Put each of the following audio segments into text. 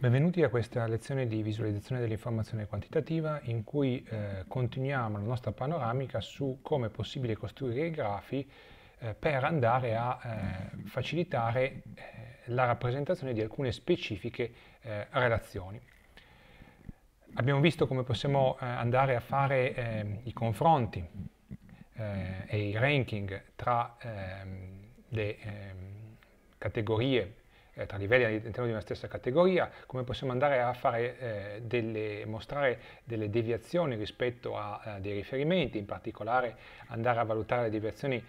Benvenuti a questa lezione di visualizzazione dell'informazione quantitativa in cui eh, continuiamo la nostra panoramica su come è possibile costruire i grafi eh, per andare a eh, facilitare eh, la rappresentazione di alcune specifiche eh, relazioni. Abbiamo visto come possiamo eh, andare a fare ehm, i confronti e i ranking tra ehm, le ehm, categorie eh, tra livelli all'interno di una stessa categoria, come possiamo andare a fare, eh, delle, mostrare delle deviazioni rispetto a, a, eh, dei riferimenti, in particolare andare a valutare le deviazioni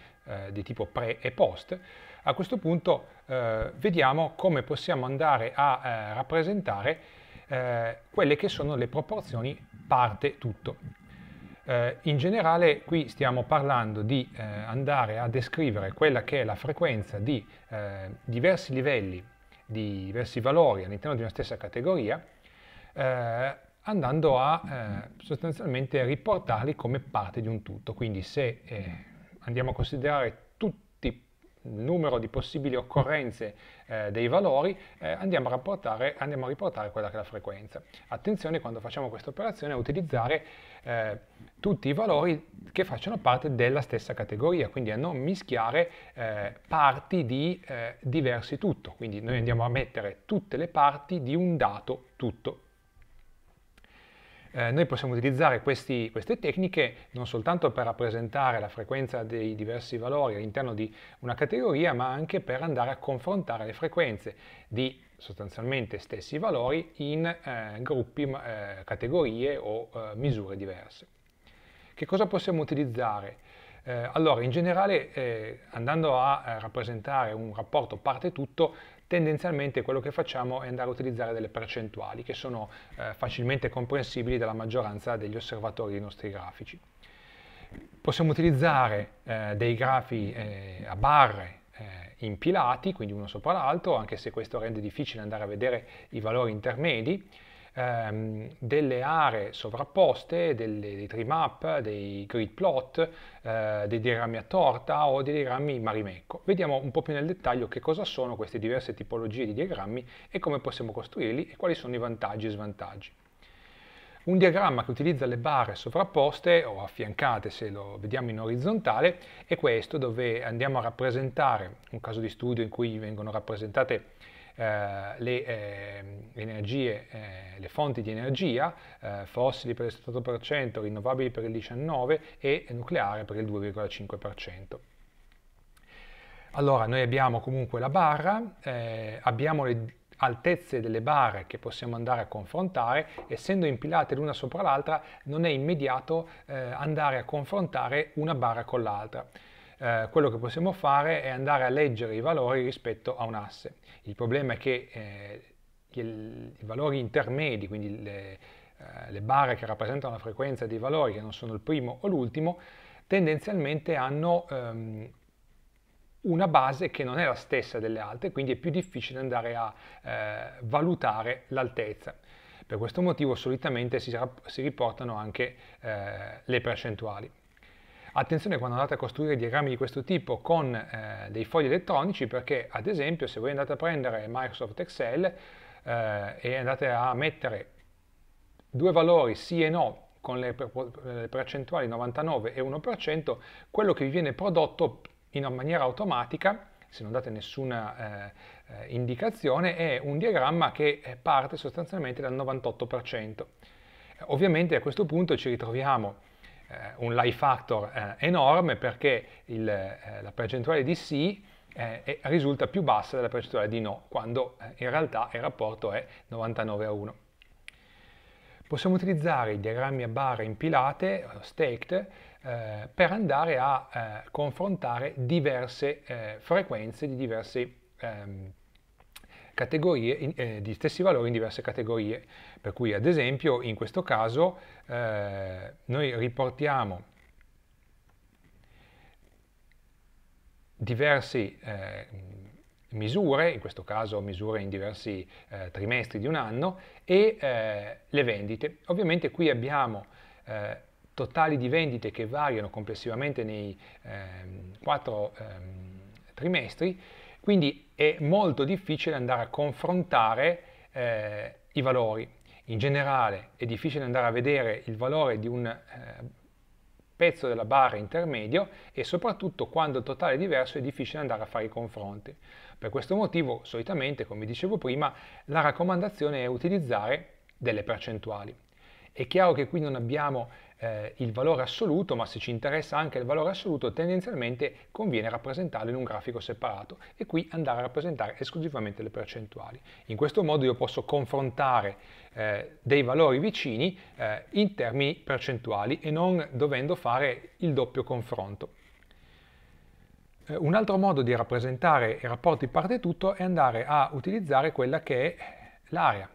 di tipo pre e post. A questo punto vediamo come possiamo andare a rappresentare quelle che sono le proporzioni parte-tutto. Eh, in generale qui stiamo parlando di eh, andare a descrivere quella che è la frequenza di eh, diversi livelli di diversi valori all'interno di una stessa categoria, eh, andando a eh, sostanzialmente riportarli come parte di un tutto. Quindi se eh, andiamo a considerare tutti il numero di possibili occorrenze eh, dei valori, eh, andiamo a, andiamo, a riportare quella che è la frequenza. Attenzione quando facciamo questa operazione a utilizzare eh, tutti i valori che facciano parte della stessa categoria, quindi a non mischiare eh, parti di eh, diversi tutto. Quindi noi andiamo a mettere tutte le parti di un dato tutto eh, noi possiamo utilizzare questi, queste tecniche non soltanto per rappresentare la frequenza dei diversi valori all'interno di una categoria, ma anche per andare a confrontare le frequenze di sostanzialmente stessi valori in eh, gruppi, eh, categorie o eh, misure diverse. Che cosa possiamo utilizzare? Eh, allora, in generale, eh, andando a rappresentare un rapporto parte-tutto, tendenzialmente quello che facciamo è andare a utilizzare delle percentuali che sono eh, facilmente comprensibili dalla maggioranza degli osservatori dei nostri grafici. Possiamo utilizzare eh, dei grafi eh, a barre eh, impilati, quindi uno sopra l'altro, anche se questo rende difficile andare a vedere i valori intermedi, ehm, delle aree sovrapposte, delle, dei tree map, dei grid plot, eh, dei diagrammi a torta o dei diagrammi marimecco. Vediamo un po' più nel dettaglio che cosa sono queste diverse tipologie di diagrammi e come possiamo costruirli e quali sono i vantaggi e svantaggi. Un diagramma che utilizza le barre sovrapposte o affiancate se lo vediamo in orizzontale è questo dove andiamo a rappresentare un caso di studio in cui vengono rappresentate eh, le eh, energie, eh, le fonti di energia, eh, fossili per il 78%, rinnovabili per il 19% e nucleare per il 2,5%. Allora, noi abbiamo comunque la barra, eh, abbiamo le altezze delle barre che possiamo andare a confrontare, essendo impilate l'una sopra l'altra non è immediato eh, andare a confrontare una barra con l'altra. quello che possiamo fare è andare a leggere i valori rispetto a un asse. Il problema è che eh, il, i valori intermedi, quindi le, eh, le, barre che rappresentano la frequenza dei valori che non sono il primo o l'ultimo, tendenzialmente hanno ehm, una base che non è la stessa delle altre, quindi è più difficile andare a eh, valutare l'altezza. Per questo motivo solitamente si, si riportano anche eh, le percentuali. Attenzione quando andate a costruire diagrammi di questo tipo con eh, dei fogli elettronici perché ad esempio se voi andate a prendere Microsoft Excel eh, e andate a mettere due valori sì e no con le, percentuali 99 e 1%, quello che vi viene prodotto in maniera automatica se non date nessuna eh, eh indicazione, è un diagramma che eh, parte sostanzialmente dal 98%. Ovviamente a questo punto ci ritroviamo eh, un life factor eh, enorme perché il, eh, la percentuale di sì risulta più bassa della percentuale di no, quando in realtà il rapporto è 99 a 1. Possiamo utilizzare i diagrammi a barre impilate, staked, eh, per andare a eh, confrontare diverse eh, frequenze di diverse ehm, categorie, in, di stessi valori in diverse categorie. Per cui ad esempio in questo caso eh, noi riportiamo diverse eh, misure, in questo caso misure in diversi eh, trimestri di un anno, e eh, le vendite. Ovviamente qui abbiamo eh, totali di vendite che variano complessivamente nei ehm, quattro ehm, trimestri, quindi è molto difficile andare a confrontare eh, i valori in generale è difficile andare a vedere il valore di un eh, pezzo della barra intermedio e soprattutto quando il totale è diverso è difficile andare a fare i confronti. Per questo motivo, solitamente, come dicevo prima, la raccomandazione è utilizzare delle percentuali. È chiaro che qui non abbiamo eh, il valore assoluto, ma se ci interessa anche il valore assoluto, tendenzialmente conviene rappresentarlo in un grafico separato e qui andare a rappresentare esclusivamente le percentuali. In questo modo io posso confrontare eh, dei valori vicini eh, in termini percentuali e non dovendo fare il doppio confronto. Eh, un altro modo di rappresentare i rapporti parte-tutto è andare a utilizzare quella che è l'area,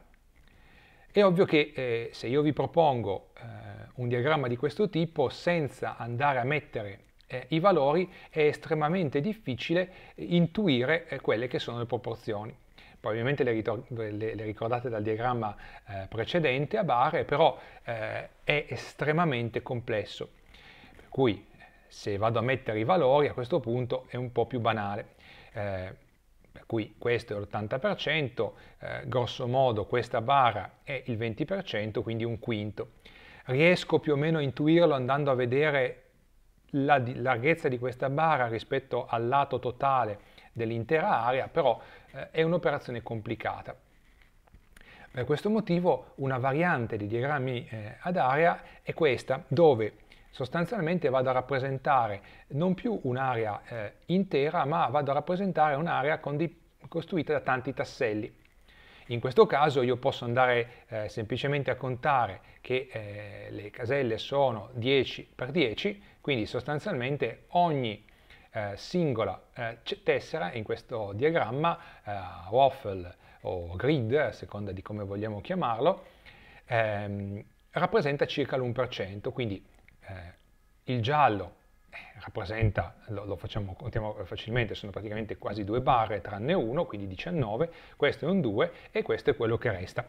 è ovvio che eh, se io vi propongo eh, un diagramma di questo tipo senza andare a mettere eh, i valori è estremamente difficile intuire eh, quelle che sono le proporzioni. Probabilmente le, le, le ricordate dal diagramma eh, precedente a barre, però eh, è estremamente complesso. Per cui se vado a mettere i valori a questo punto è un po' più banale per cui questo è l'80%, eh, grosso modo questa barra è il 20%, quindi un quinto. Riesco più o meno a intuirlo andando a vedere la di larghezza di questa barra rispetto al lato totale dell'intera area, però eh, è un'operazione complicata. Per questo motivo una variante di diagrammi eh, ad area è questa, dove sostanzialmente vado a rappresentare non più un'area eh, intera, ma vado a rappresentare un'area costruita da tanti tasselli. In questo caso io posso andare eh, semplicemente a contare che eh, le caselle sono 10 per 10, quindi sostanzialmente ogni eh, singola eh, tessera in questo diagramma, eh, waffle o grid, a seconda di come vogliamo chiamarlo, ehm, rappresenta circa l'1%, quindi eh, il giallo eh, rappresenta, lo, lo facciamo, contiamo facilmente, sono praticamente quasi due barre tranne uno, quindi 19, questo è un 2 e questo è quello che resta.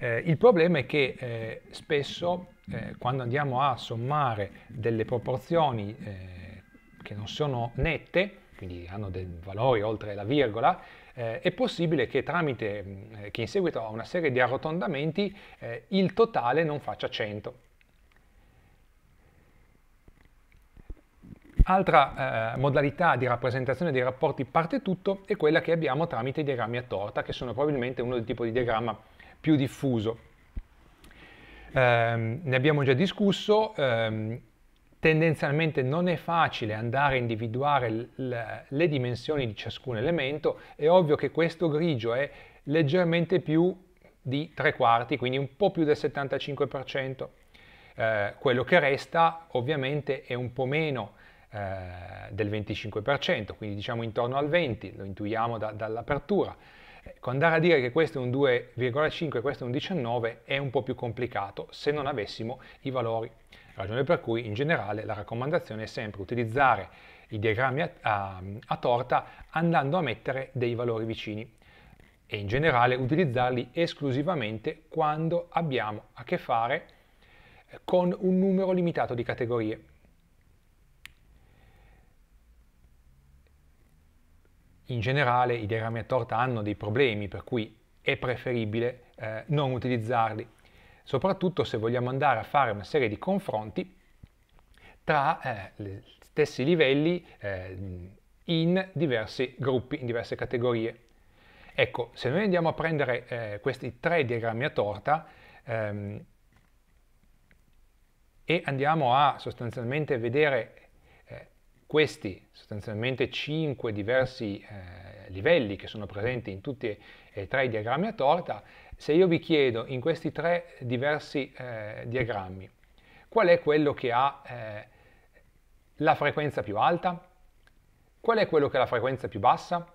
Eh, il problema è che eh, spesso eh, quando andiamo a sommare delle proporzioni eh, che non sono nette, quindi hanno dei valori oltre la virgola, eh, è possibile che tramite, mm, che in seguito a una serie di arrotondamenti, il totale non faccia 100. Altra eh, modalità di rappresentazione dei rapporti parte-tutto è quella che abbiamo tramite i diagrammi a torta, che sono probabilmente uno dei tipi di diagramma più diffuso. Ehm, ne abbiamo già discusso, ehm, tendenzialmente non è facile andare a individuare le dimensioni di ciascun elemento, è ovvio che questo grigio è leggermente più di tre quarti, quindi un po' più del 75%, eh, quello che resta ovviamente è un po' meno eh, del 25%, quindi diciamo intorno al 20%, lo intuiamo da, dall'apertura. Ecco, andare a dire che questo è un 2,5 e questo è un 19 è un po' più complicato se non avessimo i valori, ragione per cui in generale la raccomandazione è sempre utilizzare i diagrammi a, a, a torta andando a mettere dei valori vicini e in generale utilizzarli esclusivamente quando abbiamo a che fare eh, con un numero limitato di categorie. in generale i diagrammi a torta hanno dei problemi, per cui è preferibile eh, non utilizzarli, soprattutto se vogliamo andare a fare una serie di confronti tra gli eh, stessi livelli eh, in diversi gruppi, in diverse categorie. Ecco, se noi andiamo a prendere eh, questi tre diagrammi a torta ehm, e andiamo a sostanzialmente vedere questi sostanzialmente 5 diversi eh, livelli che sono presenti in tutti eh, e tre i diagrammi a torta, se io vi chiedo in questi tre diversi eh, diagrammi qual è quello che ha eh, la frequenza più alta, qual è quello che ha la frequenza più bassa,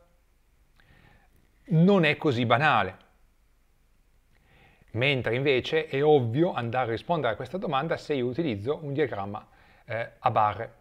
non è così banale. Mentre invece è ovvio andare a rispondere a questa domanda se io utilizzo un diagramma eh, a barre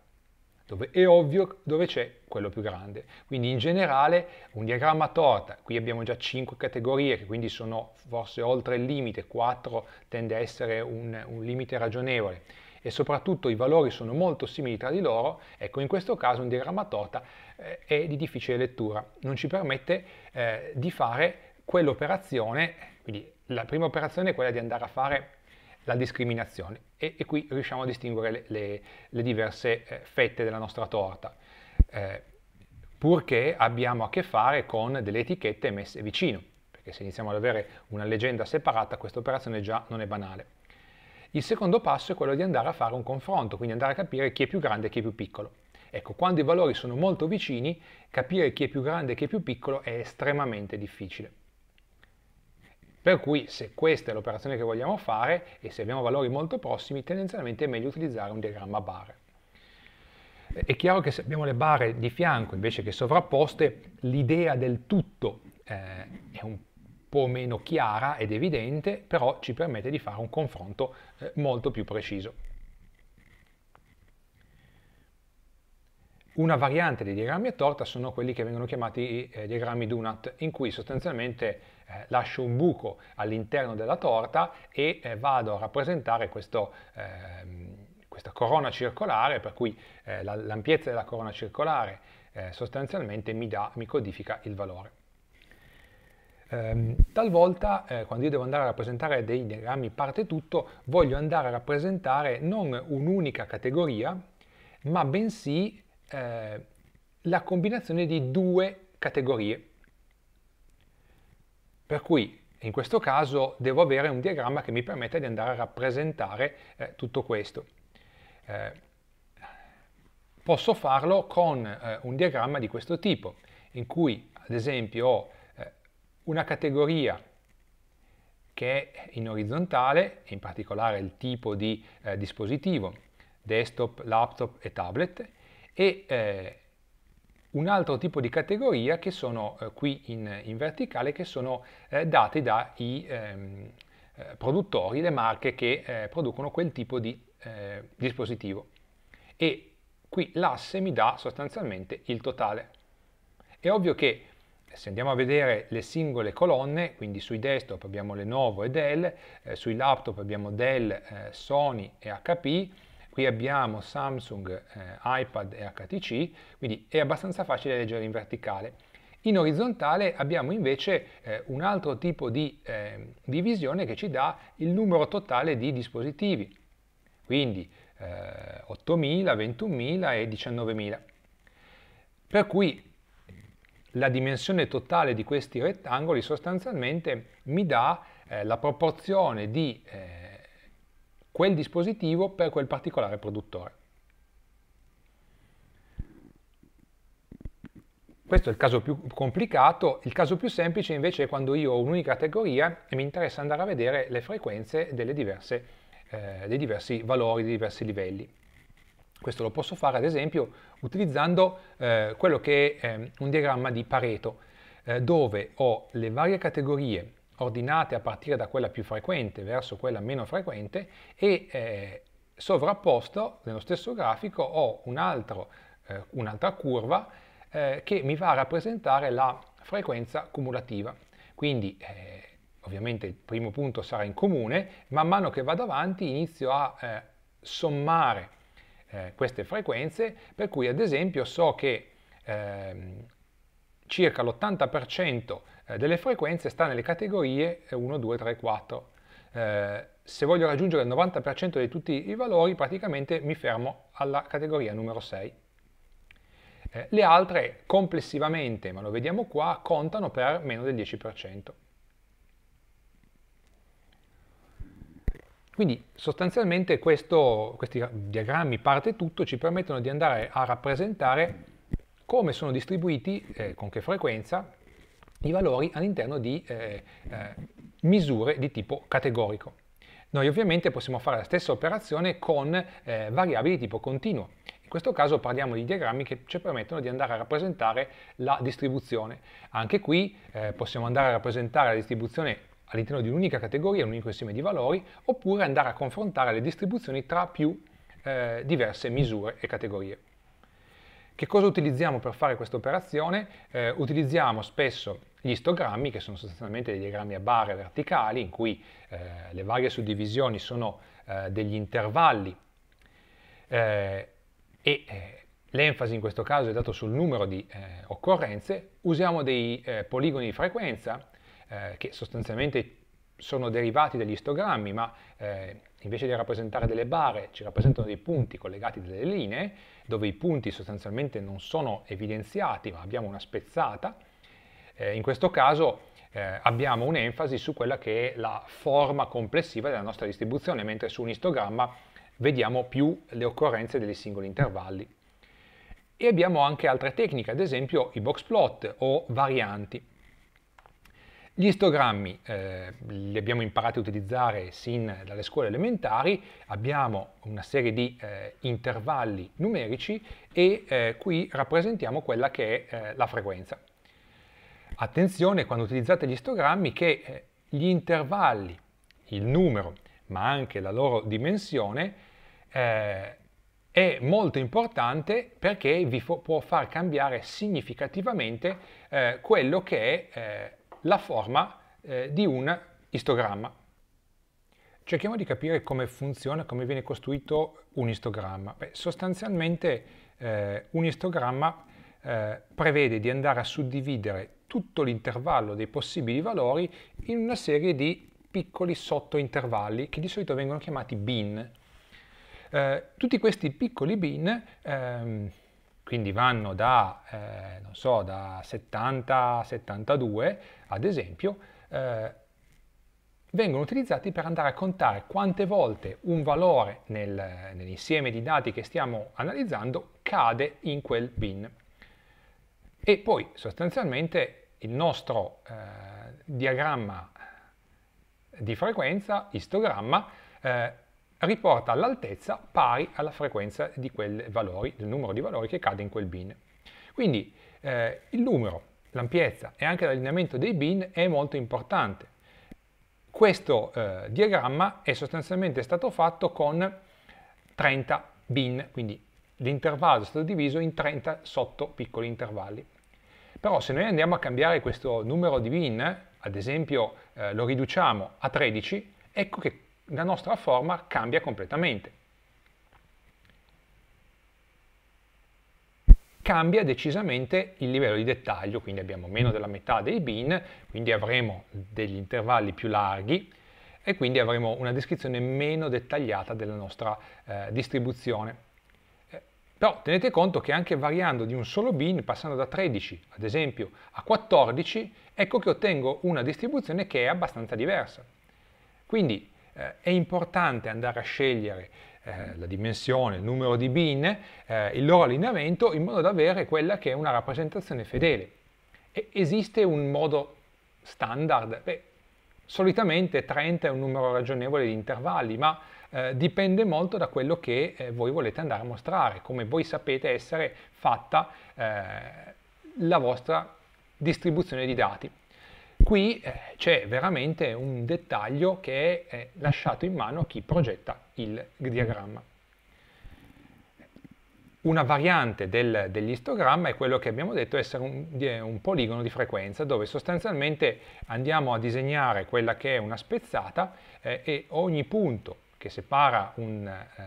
dove è ovvio dove c'è quello più grande. Quindi in generale un diagramma torta, qui abbiamo già 5 categorie che quindi sono forse oltre il limite, 4 tende a essere un, un limite ragionevole e soprattutto i valori sono molto simili tra di loro, ecco in questo caso un diagramma torta eh, è di difficile lettura, non ci permette eh, di fare quell'operazione, quindi la prima operazione è quella di andare a fare la discriminazione e, e qui riusciamo a distinguere le, le, le diverse eh, fette della nostra torta, eh, purché abbiamo a che fare con delle etichette messe vicino, perché se iniziamo ad avere una leggenda separata questa operazione già non è banale. Il secondo passo è quello di andare a fare un confronto, quindi andare a capire chi è più grande e chi è più piccolo. Ecco, quando i valori sono molto vicini, capire chi è più grande e chi è più piccolo è estremamente difficile. Per cui se questa è l'operazione che vogliamo fare e se abbiamo valori molto prossimi, tendenzialmente è meglio utilizzare un diagramma barre. Eh, è chiaro che se abbiamo le barre di fianco invece che sovrapposte, l'idea del tutto eh, è un po' meno chiara ed evidente, però ci permette di fare un confronto eh, molto più preciso. Una variante dei diagrammi a torta sono quelli che vengono chiamati eh, diagrammi Dunat, in cui sostanzialmente eh, lascio un buco all'interno della torta e eh, vado a rappresentare questo, ehm, questa corona circolare, per cui eh, la, l'ampiezza della corona circolare eh, sostanzialmente mi, dà, mi codifica il valore. Ehm, talvolta, eh, quando io devo andare a rappresentare dei diagrammi parte tutto, voglio andare a rappresentare non un'unica categoria, ma bensì eh, la combinazione di due categorie. Per cui in questo caso devo avere un diagramma che mi permetta di andare a rappresentare eh, tutto questo. Eh, posso farlo con eh, un diagramma di questo tipo, in cui ad esempio ho eh, una categoria che è in orizzontale, in particolare il tipo di eh, dispositivo, desktop, laptop e tablet, e eh, un altro tipo di categoria che sono eh, qui in, in, verticale, che sono eh, date dai ehm, eh, produttori, le marche che eh, producono quel tipo di eh, dispositivo. E qui l'asse mi dà sostanzialmente il totale. È ovvio che se andiamo a vedere le singole colonne, quindi sui desktop abbiamo Lenovo e Dell, eh, sui laptop abbiamo Dell, eh, Sony e HP, Qui abbiamo Samsung, eh, iPad e HTC, quindi è abbastanza facile leggere in verticale. In orizzontale abbiamo invece eh, un altro tipo di eh, divisione che ci dà il numero totale di dispositivi, quindi 8.000, eh, 21.000 e 19.000. Per cui la dimensione totale di questi rettangoli sostanzialmente mi dà eh, la proporzione di eh, quel dispositivo per quel particolare produttore. Questo è il caso più complicato, il caso più semplice invece è quando io ho un'unica categoria e mi interessa andare a vedere le frequenze diverse, eh, dei diversi valori, dei diversi livelli. Questo lo posso fare ad esempio utilizzando eh, quello che è ehm, un diagramma di Pareto, eh, dove ho le varie categorie ordinate a partire da quella più frequente verso quella meno frequente e eh, sovrapposto nello stesso grafico ho eh, un'altra eh, un curva eh, che mi va a rappresentare la frequenza cumulativa. Quindi eh, ovviamente il primo punto sarà in comune, man mano che vado avanti inizio a eh, sommare queste frequenze, per cui ad esempio so che ehm, circa l'80% eh, delle frequenze sta nelle categorie 1, 2, 3, 4. Eh, se voglio raggiungere il 90% di tutti i valori, praticamente mi fermo alla categoria numero 6. Eh, le altre complessivamente, ma lo vediamo qua, contano per meno del 10%. Quindi sostanzialmente questo, questi diagrammi parte tutto ci permettono di andare a rappresentare come sono distribuiti, eh, con che frequenza, i valori all'interno di eh, eh, misure di tipo categorico. Noi ovviamente possiamo fare la stessa operazione con eh, variabili di tipo continuo. In questo caso parliamo di diagrammi che ci permettono di andare a rappresentare la distribuzione. Anche qui eh, possiamo andare a rappresentare la distribuzione all'interno di un'unica categoria, un unico insieme di valori, oppure andare a confrontare le distribuzioni tra più eh, diverse misure e categorie. Che cosa utilizziamo per fare questa operazione? Eh, utilizziamo spesso gli istogrammi, che sono sostanzialmente dei diagrammi a barre verticali, in cui eh, le varie suddivisioni sono eh, degli intervalli eh, e eh, l'enfasi in questo caso è dato sul numero di eh, occorrenze. Usiamo dei poligoni di frequenza, che sostanzialmente sono derivati dagli istogrammi, ma invece di rappresentare delle bare ci rappresentano dei punti collegati a delle linee, dove i punti sostanzialmente non sono evidenziati, ma abbiamo una spezzata. Eh, in questo caso eh, abbiamo un'enfasi su quella che è la forma complessiva della nostra distribuzione, mentre su un istogramma vediamo più le occorrenze dei singoli intervalli. E abbiamo anche altre tecniche, ad esempio i box plot o varianti. Gli istogrammi eh, li abbiamo imparati a utilizzare sin dalle scuole elementari, abbiamo una serie di eh, intervalli numerici e eh, qui rappresentiamo quella che è eh, la frequenza. Attenzione quando utilizzate gli istogrammi che eh, gli intervalli, il numero, ma anche la loro dimensione eh, è molto importante perché vi può far cambiare significativamente quello che è la forma eh, di un istogramma. Cerchiamo di capire come funziona, come viene costruito un istogramma. Beh, sostanzialmente eh, un istogramma eh, prevede di andare a suddividere tutto l'intervallo dei possibili valori in una serie di piccoli sottointervalli che di solito vengono chiamati bin. Eh, tutti questi piccoli bin ehm, quindi vanno da, eh, non so, da 70 a 72, ad esempio, eh, vengono utilizzati per andare a contare quante volte un valore nel, nell'insieme di dati che stiamo analizzando cade in quel bin. E poi sostanzialmente il nostro eh, diagramma di frequenza, istogramma, eh, riporta l'altezza pari alla frequenza di quel valore, del numero di valori che cade in quel bin. Quindi eh, il numero, l'ampiezza e anche l'allineamento dei bin è molto importante. Questo eh, diagramma è sostanzialmente stato fatto con 30 bin, quindi l'intervallo è stato diviso in 30 sotto piccoli intervalli. Però se noi andiamo a cambiare questo numero di bin, ad esempio eh, lo riduciamo a 13, ecco che la nostra forma cambia completamente. Cambia decisamente il livello di dettaglio, quindi abbiamo meno della metà dei bin, quindi avremo degli intervalli più larghi e quindi avremo una descrizione meno dettagliata della nostra eh, distribuzione. Eh, però tenete conto che anche variando di un solo bin, passando da 13 ad esempio a 14, ecco che ottengo una distribuzione che è abbastanza diversa. Quindi eh, è importante andare a scegliere eh, la dimensione, il numero di bin, eh, il loro allineamento in modo da avere quella che è una rappresentazione fedele. E esiste un modo standard? Beh, solitamente 30 è un numero ragionevole di intervalli, ma eh, dipende molto da quello che eh, voi volete andare a mostrare, come voi sapete essere fatta eh, la vostra distribuzione di dati. Qui eh, c'è veramente un dettaglio che è lasciato in mano a chi progetta il diagramma. Una variante del, dell'istogramma è quello che abbiamo detto essere un, un, poligono di frequenza dove sostanzialmente andiamo a disegnare quella che è una spezzata eh, e ogni punto che separa un eh,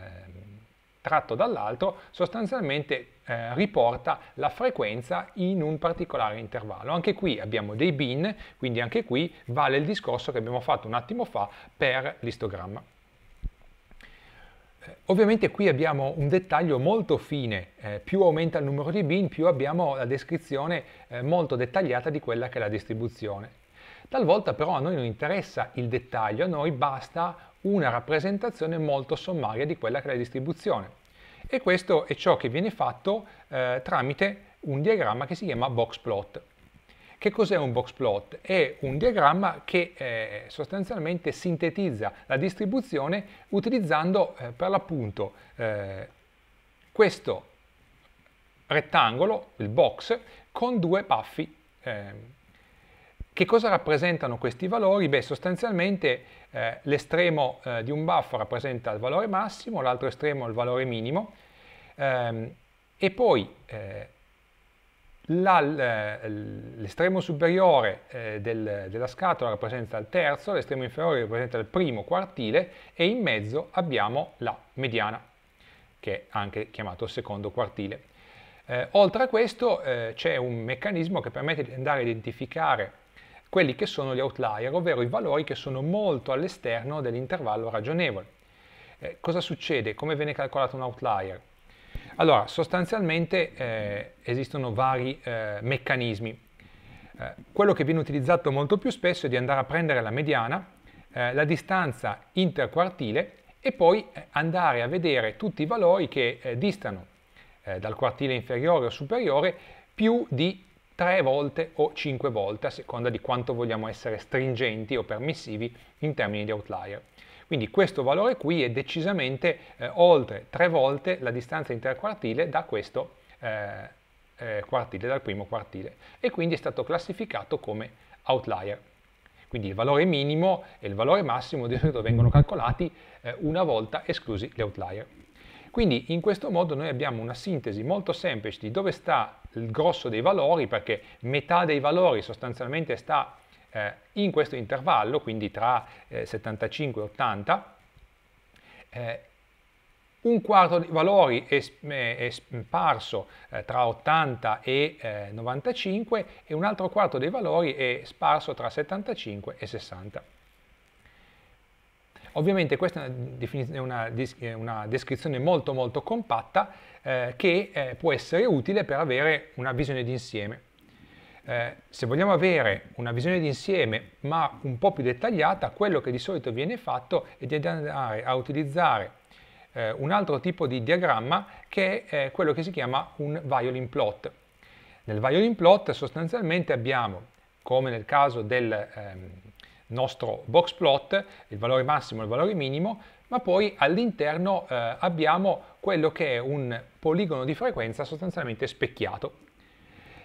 tratto dall'altro sostanzialmente eh, riporta la frequenza in un particolare intervallo. Anche qui abbiamo dei bin, quindi anche qui vale il discorso che abbiamo fatto un attimo fa per l'istogramma. Eh, ovviamente qui abbiamo un dettaglio molto fine, eh, più aumenta il numero di bin, più abbiamo la descrizione eh, molto dettagliata di quella che è la distribuzione. Talvolta però a noi non interessa il dettaglio, a noi basta una rappresentazione molto sommaria di quella che è la distribuzione. E questo è ciò che viene fatto eh, tramite un diagramma che si chiama box plot. Che cos'è un box plot? È un diagramma che eh, sostanzialmente sintetizza la distribuzione utilizzando eh, per l'appunto eh, questo rettangolo, il box, con due paffi. Ehm. che cosa rappresentano questi valori? Beh, sostanzialmente eh, L'estremo eh, di un baffo rappresenta il valore massimo, l'altro estremo il valore minimo ehm, e poi eh, eh l'estremo superiore eh, del, della scatola rappresenta il terzo, l'estremo inferiore rappresenta il primo quartile e in mezzo abbiamo la mediana, che è anche chiamato secondo quartile. Eh, oltre a questo eh, c'è un meccanismo che permette di andare a identificare quelli che sono gli outlier, ovvero i valori che sono molto all'esterno dell'intervallo ragionevole. Eh, cosa succede? Come viene calcolato un outlier? Allora, sostanzialmente eh, esistono vari eh, meccanismi. Eh, quello che viene utilizzato molto più spesso è di andare a prendere la mediana, eh, la distanza interquartile e poi eh, andare a vedere tutti i valori che distano dal quartile inferiore o superiore più di tre volte o cinque volte a seconda di quanto vogliamo essere stringenti o permissivi in termini di outlier. Quindi questo valore qui è decisamente eh, oltre tre volte la distanza interquartile da questo eh, eh, quartile, dal primo quartile e quindi è stato classificato come outlier. Quindi il valore minimo e il valore massimo di solito vengono calcolati eh, una volta esclusi gli outlier. Quindi in questo modo noi abbiamo una sintesi molto semplice di dove sta il grosso dei valori perché metà dei valori sostanzialmente sta eh, in questo intervallo, quindi tra eh, 75 e 80, eh, un quarto dei valori è, è eh, sparso eh, tra 80 e 95 eh, e un altro quarto dei valori è sparso tra 75 e 60. Ovviamente questa è una, una descrizione molto molto compatta eh, che eh, può essere utile per avere una visione d'insieme. Eh, se vogliamo avere una visione d'insieme ma un po' più dettagliata, quello che di solito viene fatto è di andare a utilizzare eh, un altro tipo di diagramma che è quello che si chiama un violin plot. Nel violin plot sostanzialmente abbiamo, come nel caso del... Ehm, nostro box plot, il valore massimo e il valore minimo, ma poi all'interno eh, abbiamo quello che è un poligono di frequenza sostanzialmente specchiato.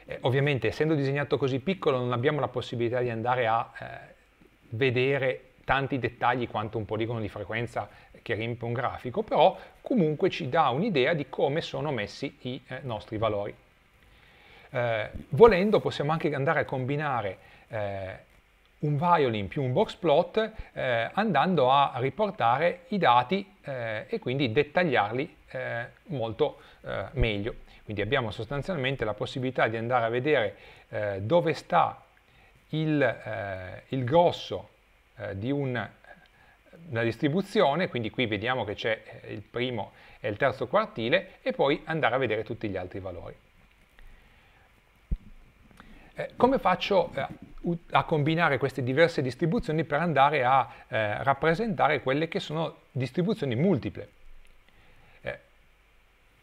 Eh, ovviamente essendo disegnato così piccolo non abbiamo la possibilità di andare a eh, vedere tanti dettagli quanto un poligono di frequenza che riempie un grafico, però comunque ci dà un'idea di come sono messi i eh, nostri valori. Eh, volendo possiamo anche andare a combinare eh, un violin più un box plot eh, andando a riportare i dati eh, e quindi dettagliarli eh, molto eh, meglio. Quindi abbiamo sostanzialmente la possibilità di andare a vedere eh, dove sta il, eh, il grosso di un, una distribuzione, quindi qui vediamo che c'è il primo e il terzo quartile e poi andare a vedere tutti gli altri valori come faccio a combinare queste diverse distribuzioni per andare a eh, rappresentare quelle che sono distribuzioni multiple. Eh,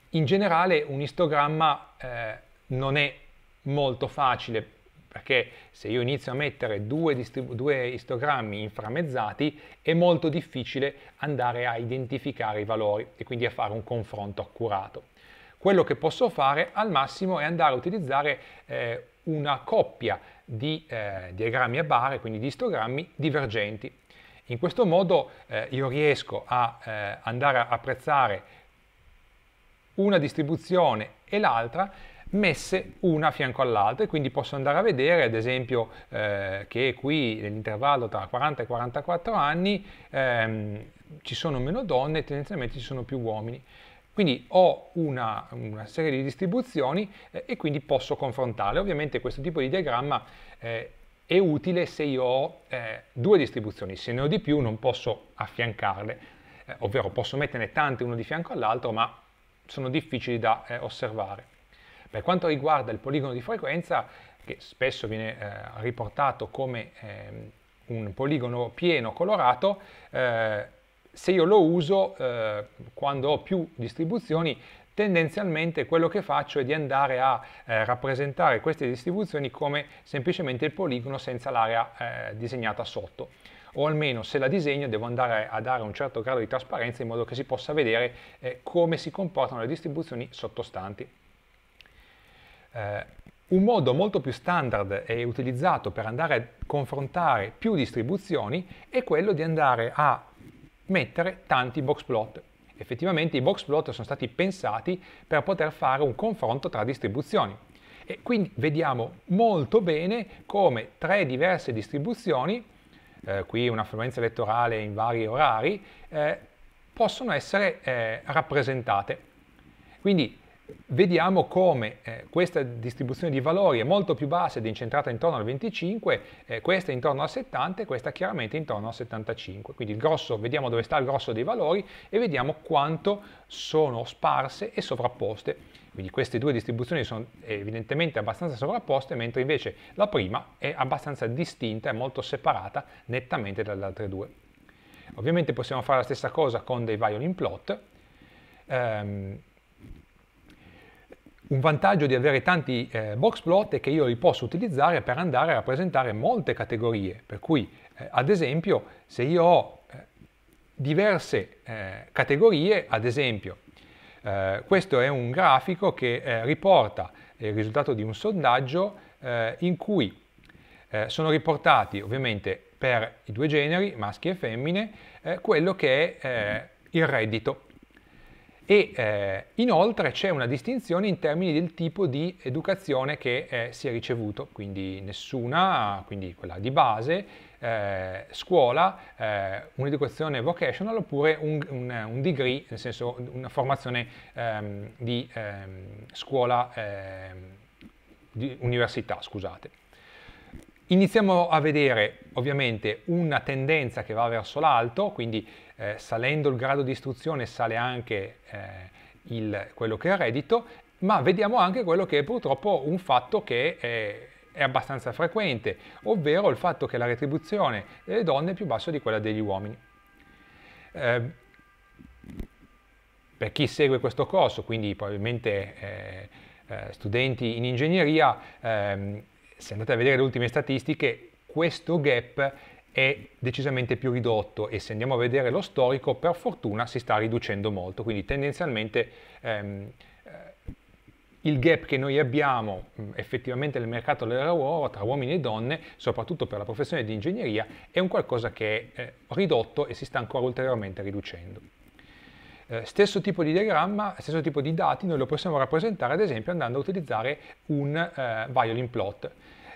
in generale un istogramma eh, non è molto facile perché se io inizio a mettere due, due istogrammi inframmezzati è molto difficile andare a identificare i valori e quindi a fare un confronto accurato. Quello che posso fare al massimo è andare a utilizzare eh, una coppia di eh, diagrammi a barre, quindi di istogrammi divergenti. In questo modo eh, io riesco a eh, andare a apprezzare una distribuzione e l'altra messe una a fianco all'altra e quindi posso andare a vedere ad esempio eh, che qui nell'intervallo tra 40 e 44 anni ehm, ci sono meno donne e tendenzialmente ci sono più uomini. Quindi ho una, una serie di distribuzioni eh, e quindi posso confrontarle. Ovviamente questo tipo di diagramma eh, è utile se io ho eh, due distribuzioni, se ne ho di più non posso affiancarle, eh, ovvero posso metterne tante uno di fianco all'altro, ma sono difficili da eh, osservare. Per quanto riguarda il poligono di frequenza, che spesso viene eh, riportato come ehm, un poligono pieno colorato, se io lo uso eh, quando ho più distribuzioni, tendenzialmente quello che faccio è di andare a eh, rappresentare queste distribuzioni come semplicemente il poligono senza l'area eh, disegnata sotto o almeno se la disegno devo andare a dare un certo grado di trasparenza in modo che si possa vedere eh, come si comportano le distribuzioni sottostanti. Eh, un modo molto più standard e utilizzato per andare a confrontare più distribuzioni è quello di andare a mettere tanti box plot. Effettivamente i box plot sono stati pensati per poter fare un confronto tra distribuzioni. E quindi vediamo molto bene come tre diverse distribuzioni, eh, qui un'affluenza elettorale in vari orari, eh, possono essere eh, rappresentate. Quindi vediamo come eh, questa distribuzione di valori è molto più bassa ed è incentrata intorno al 25, eh, questa intorno al 70 e questa chiaramente intorno al 75. Quindi grosso, vediamo dove sta il grosso dei valori e vediamo quanto sono sparse e sovrapposte. Quindi queste due distribuzioni sono eh, evidentemente abbastanza sovrapposte, mentre invece la prima è abbastanza distinta e molto separata nettamente dalle altre due. Ovviamente possiamo fare la stessa cosa con dei violin plot. Um, un vantaggio di avere tanti eh, box plot è che io li posso utilizzare per andare a rappresentare molte categorie, per cui eh, ad esempio se io ho eh, diverse eh, categorie, ad esempio eh, questo è un grafico che eh, riporta il risultato di un sondaggio in cui sono riportati ovviamente per i due generi, maschi e femmine, quello che è il reddito e eh, inoltre c'è una distinzione in termini del tipo di educazione che eh, si è ricevuto, quindi nessuna, quindi quella di base, eh, scuola, eh, un'educazione vocational oppure un, un, un, degree, nel senso una formazione ehm, di ehm, scuola, ehm, di università, scusate. Iniziamo a vedere ovviamente una tendenza che va verso l'alto, quindi eh, salendo il grado di istruzione sale anche eh, il, quello che è reddito, ma vediamo anche quello che è purtroppo un fatto che è, è abbastanza frequente, ovvero il fatto che la retribuzione delle donne è più bassa di quella degli uomini. Eh, per chi segue questo corso, quindi probabilmente eh, eh, studenti in ingegneria, ehm, se andate a vedere le ultime statistiche, questo gap è decisamente più ridotto e se andiamo a vedere lo storico, per fortuna si sta riducendo molto, quindi tendenzialmente ehm, eh, il gap che noi abbiamo mm, effettivamente nel mercato del lavoro tra uomini e donne, soprattutto per la professione di ingegneria, è un qualcosa che è eh, ridotto e si sta ancora ulteriormente riducendo. Eh, stesso tipo di diagramma, stesso tipo di dati, noi lo possiamo rappresentare ad esempio andando a utilizzare un eh, violin plot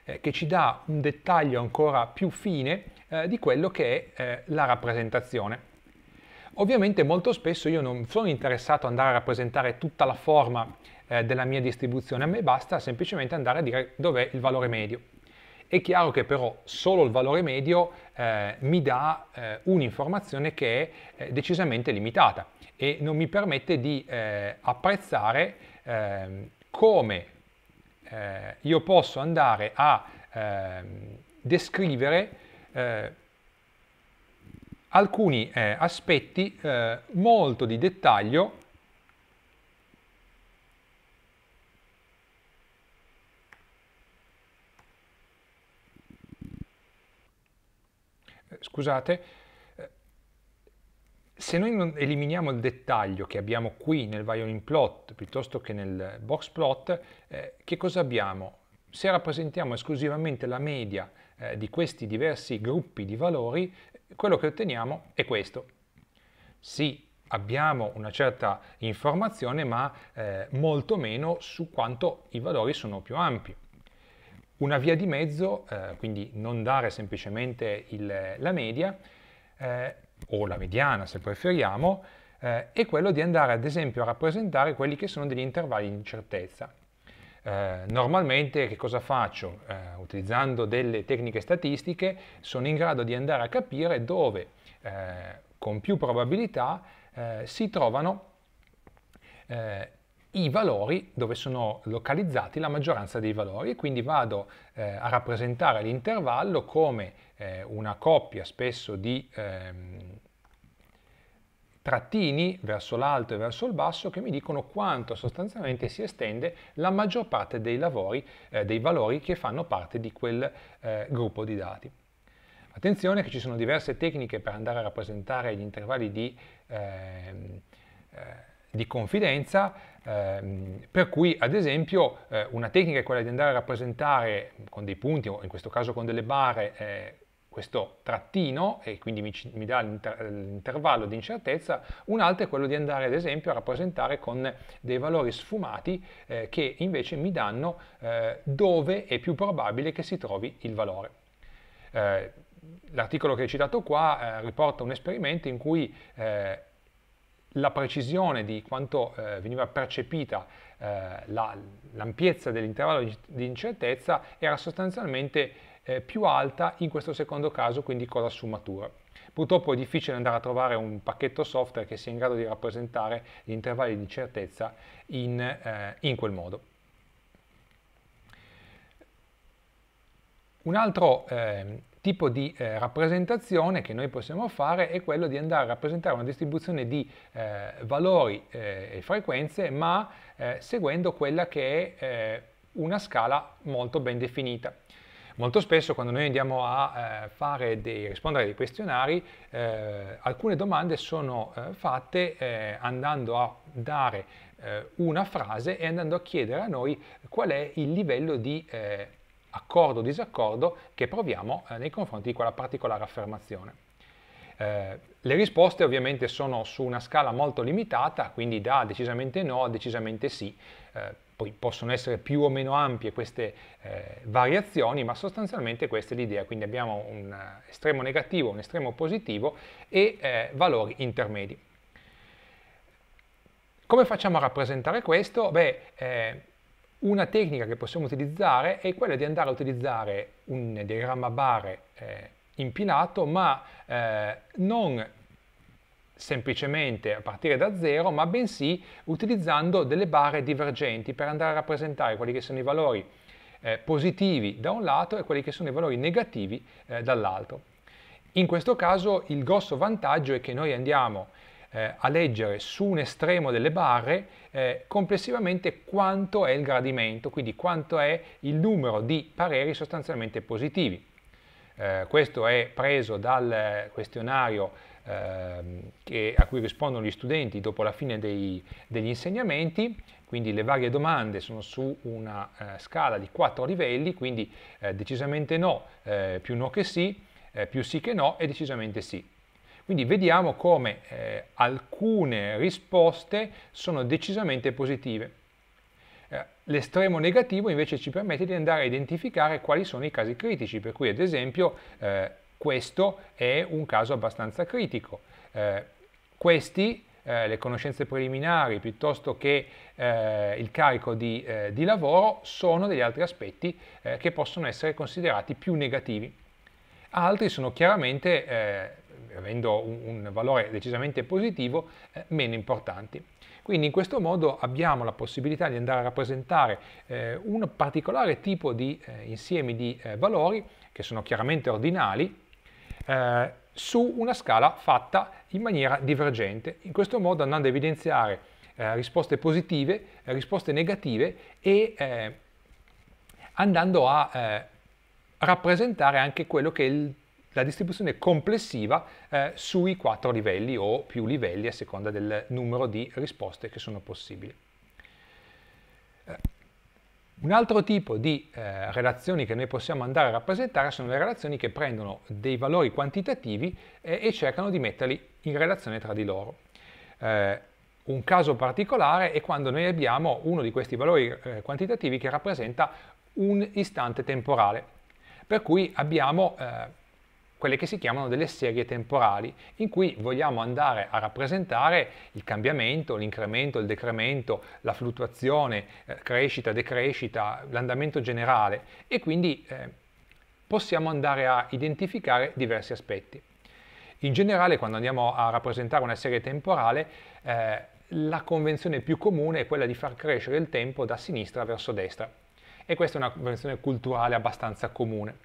eh, che ci dà un dettaglio ancora più fine eh, di quello che è eh, la rappresentazione. Ovviamente molto spesso io non sono interessato ad andare a rappresentare tutta la forma eh, della mia distribuzione, a me basta semplicemente andare a dire dov'è il valore medio. È chiaro che però solo il valore medio eh, mi dà eh, un'informazione che è eh, decisamente limitata e non mi permette di eh, apprezzare ehm, come eh, io posso andare a eh, descrivere eh, alcuni eh, aspetti eh, molto di dettaglio eh, scusate, se noi non eliminiamo il dettaglio che abbiamo qui nel violin plot piuttosto che nel box plot, eh, che cosa abbiamo? Se rappresentiamo esclusivamente la media eh, di questi diversi gruppi di valori, quello che otteniamo è questo. Sì, abbiamo una certa informazione, ma eh, molto meno su quanto i valori sono più ampi. Una via di mezzo, eh, quindi non dare semplicemente il, la media, eh, o la mediana se preferiamo, eh, è quello di andare ad esempio a rappresentare quelli che sono degli intervalli di incertezza. Eh, normalmente che cosa faccio? Eh, utilizzando delle tecniche statistiche sono in grado di andare a capire dove eh, con più probabilità eh, si trovano eh, i valori dove sono localizzati la maggioranza dei valori e quindi vado eh, a rappresentare l'intervallo come eh, una coppia spesso di ehm, trattini verso l'alto e verso il basso che mi dicono quanto sostanzialmente si estende la maggior parte dei, lavori, eh, dei valori che fanno parte di quel eh, gruppo di dati. Attenzione che ci sono diverse tecniche per andare a rappresentare gli intervalli di, ehm, eh, di confidenza, Ehm, per cui, ad esempio, eh, una tecnica è quella di andare a rappresentare con dei punti, o in questo caso con delle barre, eh, questo trattino e quindi mi, mi dà l'intervallo di incertezza, un'altra è quello di andare ad esempio a rappresentare con dei valori sfumati eh, che invece mi danno eh, dove è più probabile che si trovi il valore. Eh, l'articolo che hai citato qua eh, riporta un esperimento in cui eh, la precisione di quanto eh, veniva percepita eh, l'ampiezza dell'intervallo di, incertezza era sostanzialmente eh, più alta in questo secondo caso, quindi con la sfumatura. Purtroppo è difficile andare a trovare un pacchetto software che sia in grado di rappresentare gli intervalli di incertezza in, eh, in quel modo. Un altro eh, tipo di eh, rappresentazione che noi possiamo fare è quello di andare a rappresentare una distribuzione di eh, valori eh, e frequenze ma eh, seguendo quella che è eh, una scala molto ben definita. Molto spesso quando noi andiamo a eh, dei, rispondere dei questionari, alcune domande sono fatte andando a dare una frase e andando a chiedere a noi qual è il livello di accordo o disaccordo che proviamo eh, nei confronti di quella particolare affermazione. Eh, le risposte ovviamente sono su una scala molto limitata, quindi da decisamente no a decisamente sì. Eh, poi possono essere più o meno ampie queste eh, variazioni, ma sostanzialmente questa è l'idea. Quindi abbiamo un eh, estremo negativo, un estremo positivo e eh, valori intermedi. Come facciamo a rappresentare questo? Beh, una tecnica che possiamo utilizzare è quella di andare a utilizzare un diagramma bare eh, impinato, ma eh, non semplicemente a partire da zero, ma bensì utilizzando delle bare divergenti per andare a rappresentare quelli che sono i valori eh, positivi da un lato e quelli che sono i valori negativi eh, dall'altro. In questo caso il grosso vantaggio è che noi andiamo eh, a leggere su un estremo delle barre eh, complessivamente quanto è il gradimento, quindi quanto è il numero di pareri sostanzialmente positivi. Eh, questo è preso dal questionario ehm, che, a cui rispondono gli studenti dopo la fine dei, degli insegnamenti, quindi le varie domande sono su una eh, scala di quattro livelli, quindi eh, decisamente no, eh, più no che sì, più sì che no e decisamente sì. Quindi vediamo come eh, alcune risposte sono decisamente positive. Eh, l'estremo negativo invece ci permette di andare a identificare quali sono i casi critici, per cui ad esempio eh, questo è un caso abbastanza critico. Eh, questi eh, le conoscenze preliminari piuttosto che eh, il carico di, eh, di, lavoro sono degli altri aspetti eh, che possono essere considerati più negativi. Altri sono chiaramente avendo un, un valore decisamente positivo, eh, meno importanti. Quindi in questo modo abbiamo la possibilità di andare a rappresentare eh, un particolare tipo di eh, insiemi di eh, valori, che sono chiaramente ordinali, eh, su una scala fatta in maniera divergente, in questo modo andando a evidenziare eh, risposte positive, risposte negative e andando a rappresentare anche quello che è il la distribuzione complessiva eh, sui quattro livelli o più livelli a seconda del numero di risposte che sono possibili. Eh, un altro tipo di eh, relazioni che noi possiamo andare a rappresentare sono le relazioni che prendono dei valori quantitativi eh, e cercano di metterli in relazione tra di loro. Eh, un caso particolare è quando noi abbiamo uno di questi valori eh, quantitativi che rappresenta un istante temporale, per cui abbiamo eh, quelle che si chiamano delle serie temporali, in cui vogliamo andare a rappresentare il cambiamento, l'incremento, il decremento, la fluttuazione, eh, crescita, decrescita, l'andamento generale e quindi eh, possiamo andare a identificare diversi aspetti. In generale quando andiamo a rappresentare una serie temporale eh, la convenzione più comune è quella di far crescere il tempo da sinistra verso destra e questa è una convenzione culturale abbastanza comune.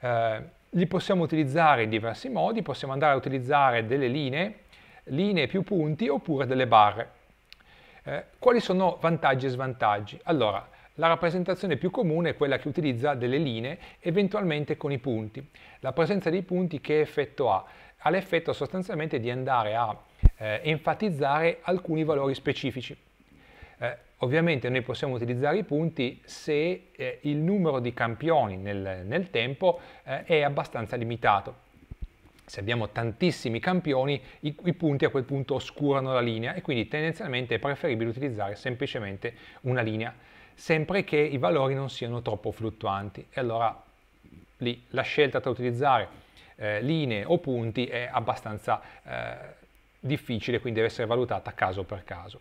Eh, li possiamo utilizzare in diversi modi, possiamo andare a utilizzare delle linee, linee più punti oppure delle barre. Eh, quali sono vantaggi e svantaggi? Allora, la rappresentazione più comune è quella che utilizza delle linee, eventualmente con i punti. La presenza dei punti che effetto ha? Ha l'effetto sostanzialmente di andare a eh, enfatizzare alcuni valori specifici. Ovviamente noi possiamo utilizzare i punti se eh, il numero di campioni nel, nel tempo eh, è abbastanza limitato. Se abbiamo tantissimi campioni, i, i, punti a quel punto oscurano la linea e quindi tendenzialmente è preferibile utilizzare semplicemente una linea, sempre che i valori non siano troppo fluttuanti. E allora lì la scelta tra utilizzare eh, linee o punti è abbastanza eh, difficile, quindi deve essere valutata caso per caso.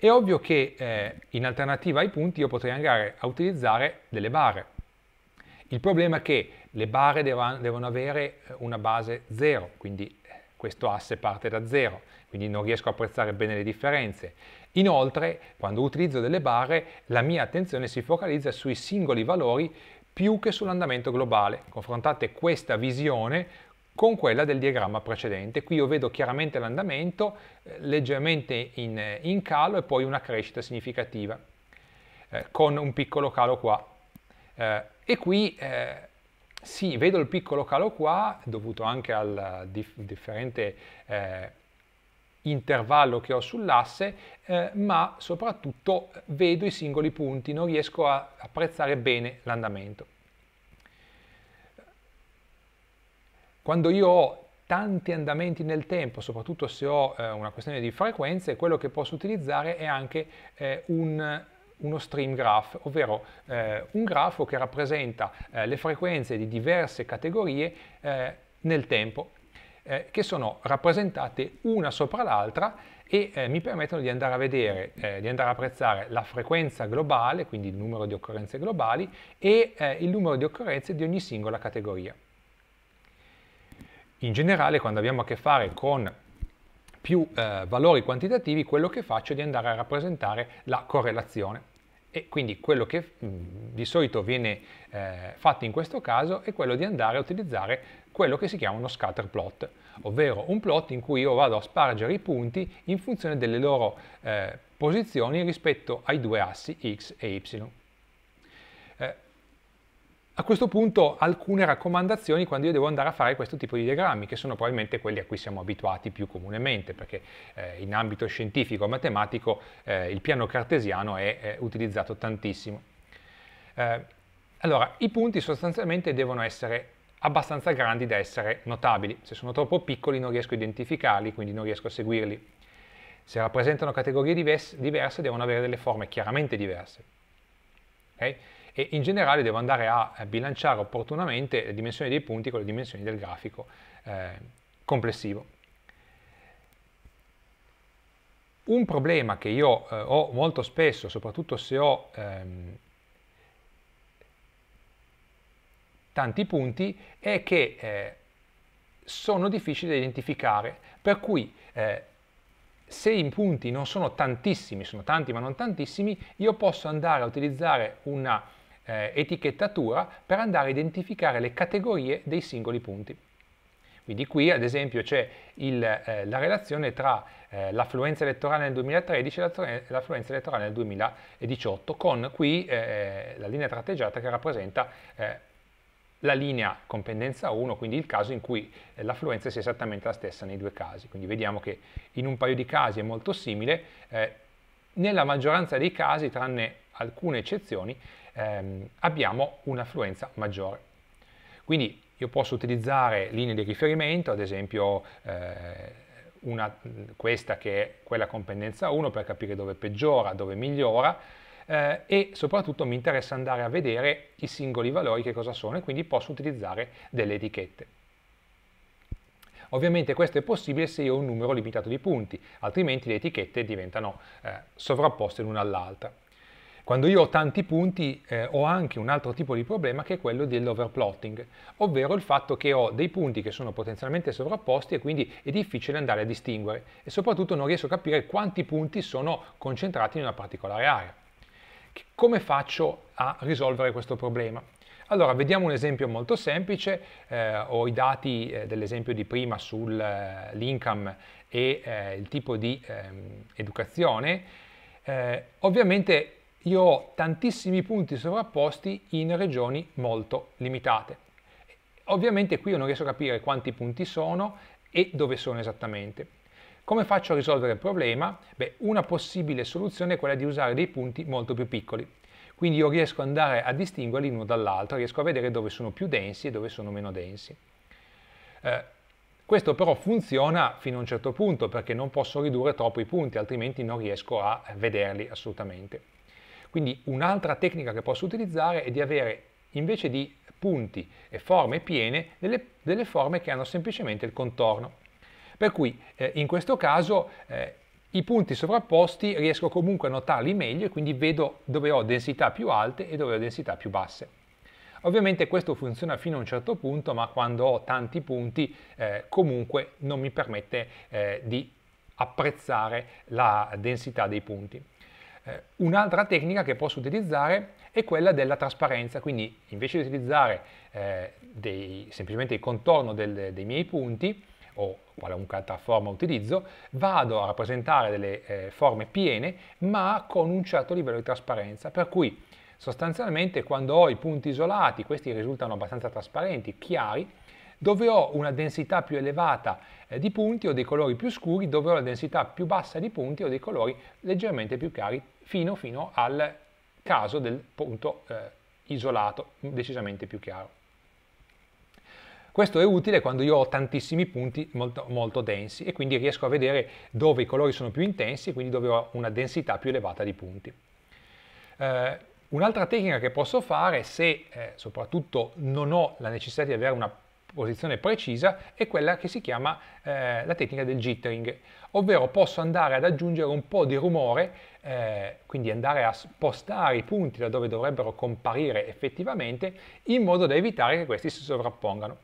È ovvio che eh, in alternativa ai punti io potrei andare a utilizzare delle barre. Il problema è che le barre devono avere eh, una base 0, quindi eh, questo asse parte da 0, quindi non riesco a apprezzare bene le differenze. Inoltre, quando utilizzo delle barre, la mia attenzione si focalizza sui singoli valori più che sull'andamento globale. Confrontate questa visione con quella del diagramma precedente. Qui io vedo chiaramente l'andamento eh, leggermente in, eh, in, calo e poi una crescita significativa eh, con un piccolo calo qua. Eh, e qui eh, sì, vedo il piccolo calo qua, dovuto anche al dif differente eh, intervallo che ho sull'asse, eh, ma soprattutto vedo i singoli punti, non riesco a apprezzare bene l'andamento. Quando io ho tanti andamenti nel tempo, soprattutto se ho eh, una questione di frequenze, quello che posso utilizzare è anche eh, un, uno stream graph, ovvero eh, un grafo che rappresenta eh, le frequenze di diverse categorie eh, nel tempo, eh, che sono rappresentate una sopra l'altra e eh, mi permettono di andare a vedere, eh, di andare a apprezzare la frequenza globale, quindi il numero di occorrenze globali e eh, il numero di occorrenze di ogni singola categoria in generale quando abbiamo a che fare con più eh, valori quantitativi, quello che faccio è di andare a rappresentare la correlazione. E quindi quello che mm, di solito viene eh, fatto in questo caso è quello di andare a utilizzare quello che si chiama uno scatter plot, ovvero un plot in cui io vado a spargere i punti in funzione delle loro eh, posizioni rispetto ai due assi x e y. A questo punto alcune raccomandazioni quando io devo andare a fare questo tipo di diagrammi, che sono probabilmente quelli a cui siamo abituati più comunemente, perché eh, in ambito scientifico e matematico eh, il piano cartesiano è, è utilizzato tantissimo. Eh, allora, i punti sostanzialmente devono essere abbastanza grandi da essere notabili, se sono troppo piccoli non riesco a identificarli, quindi non riesco a seguirli. Se rappresentano categorie diverse, diverse devono avere delle forme chiaramente diverse. Okay? e in generale devo andare a eh, bilanciare opportunamente le dimensioni dei punti con le dimensioni del grafico eh, complessivo. Un problema che io eh, ho molto spesso, soprattutto se ho ehm, tanti punti, è che eh, sono difficili da identificare, per cui eh, se i punti non sono tantissimi, sono tanti ma non tantissimi, io posso andare a utilizzare una eh, etichettatura per andare a identificare le categorie dei singoli punti. Quindi qui ad esempio c'è eh, la relazione tra eh, l'affluenza elettorale nel 2013 e l'affluenza elettorale nel 2018 con qui eh, la linea tratteggiata che rappresenta eh, la linea con pendenza 1, quindi il caso in cui eh, l'affluenza sia esattamente la stessa nei due casi. Quindi vediamo che in un paio di casi è molto simile, eh, nella maggioranza dei casi, tranne alcune eccezioni, ehm, abbiamo un'affluenza maggiore. Quindi io posso utilizzare linee di riferimento, ad esempio eh, una, questa che è quella con pendenza 1 per capire dove peggiora, dove migliora eh, e soprattutto mi interessa andare a vedere i singoli valori che cosa sono e quindi posso utilizzare delle etichette. Ovviamente questo è possibile se io ho un numero limitato di punti, altrimenti le etichette diventano eh, sovrapposte l'una all'altra. Quando io ho tanti punti eh, ho anche un altro tipo di problema che è quello dell'overplotting, ovvero il fatto che ho dei punti che sono potenzialmente sovrapposti e quindi è difficile andare a distinguere e soprattutto non riesco a capire quanti punti sono concentrati in una particolare area. Come faccio a risolvere questo problema? Allora, vediamo un esempio molto semplice, eh, ho i dati eh, dell'esempio di prima sull'income eh, e eh, il tipo di ehm, educazione. Eh, ovviamente io ho tantissimi punti sovrapposti in regioni molto limitate. Ovviamente qui io non riesco a capire quanti punti sono e dove sono esattamente. Come faccio a risolvere il problema? Beh, una possibile soluzione è quella di usare dei punti molto più piccoli. Quindi io riesco ad andare a distinguerli l'uno dall'altro, riesco a vedere dove sono più densi e dove sono meno densi. Eh, questo però funziona fino a un certo punto perché non posso ridurre troppo i punti, altrimenti non riesco a vederli assolutamente. Quindi un'altra tecnica che posso utilizzare è di avere invece di punti e forme piene delle, delle forme che hanno semplicemente il contorno. Per cui eh, in questo caso eh, i punti sovrapposti riesco comunque a notarli meglio e quindi vedo dove ho densità più alte e dove ho densità più basse. Ovviamente questo funziona fino a un certo punto, ma quando ho tanti punti eh, comunque non mi permette eh, di apprezzare la densità dei punti. Eh, un'altra tecnica che posso utilizzare è quella della trasparenza, quindi invece di utilizzare eh, dei, semplicemente il contorno del, dei miei punti, o qualunque altra forma utilizzo, vado a rappresentare delle eh, forme piene ma con un certo livello di trasparenza, per cui sostanzialmente quando ho i punti isolati, questi risultano abbastanza trasparenti, chiari, dove ho una densità più elevata eh, di punti o dei colori più scuri, dove ho la densità più bassa di punti o dei colori leggermente più chiari, fino, fino al caso del punto eh, isolato, decisamente più chiaro. Questo è utile quando io ho tantissimi punti molto, molto, densi e quindi riesco a vedere dove i colori sono più intensi e quindi dove ho una densità più elevata di punti. Eh, Un'altra tecnica che posso fare se eh, soprattutto non ho la necessità di avere una posizione precisa è quella che si chiama eh, la tecnica del jittering, ovvero posso andare ad aggiungere un po' di rumore, eh, quindi andare a spostare i punti da dove dovrebbero comparire effettivamente, in modo da evitare che questi si sovrappongano.